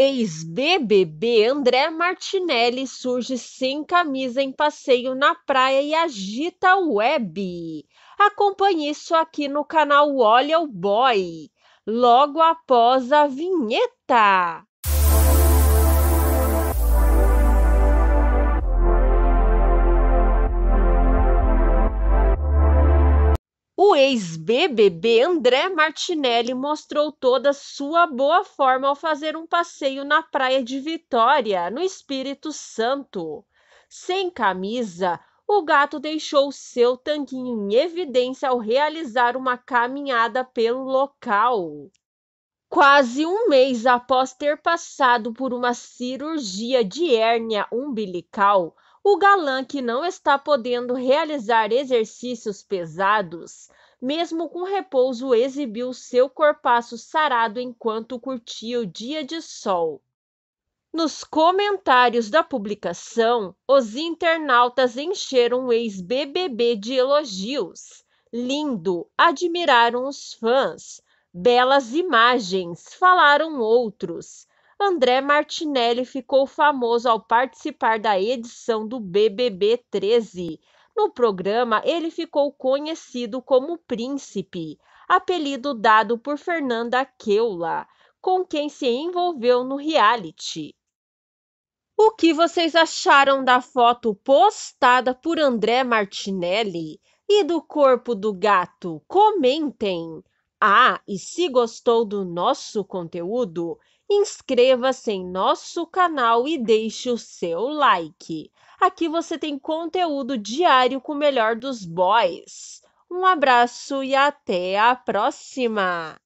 Ex-BBB André Martinelli surge sem camisa em passeio na praia e agita a web. Acompanhe isso aqui no canal Olha o Boy, logo após a vinheta. ex-BBB André Martinelli mostrou toda sua boa forma ao fazer um passeio na praia de Vitória, no Espírito Santo. Sem camisa, o gato deixou seu tanquinho em evidência ao realizar uma caminhada pelo local. Quase um mês após ter passado por uma cirurgia de hérnia umbilical, o galã que não está podendo realizar exercícios pesados mesmo com repouso, exibiu seu corpaço sarado enquanto curtia o dia de sol. Nos comentários da publicação, os internautas encheram o ex-BBB de elogios. Lindo, admiraram os fãs. Belas imagens, falaram outros. André Martinelli ficou famoso ao participar da edição do BBB 13. No programa, ele ficou conhecido como Príncipe, apelido dado por Fernanda Keula, com quem se envolveu no reality. O que vocês acharam da foto postada por André Martinelli e do corpo do gato? Comentem! Ah, e se gostou do nosso conteúdo, Inscreva-se em nosso canal e deixe o seu like. Aqui você tem conteúdo diário com o melhor dos boys. Um abraço e até a próxima!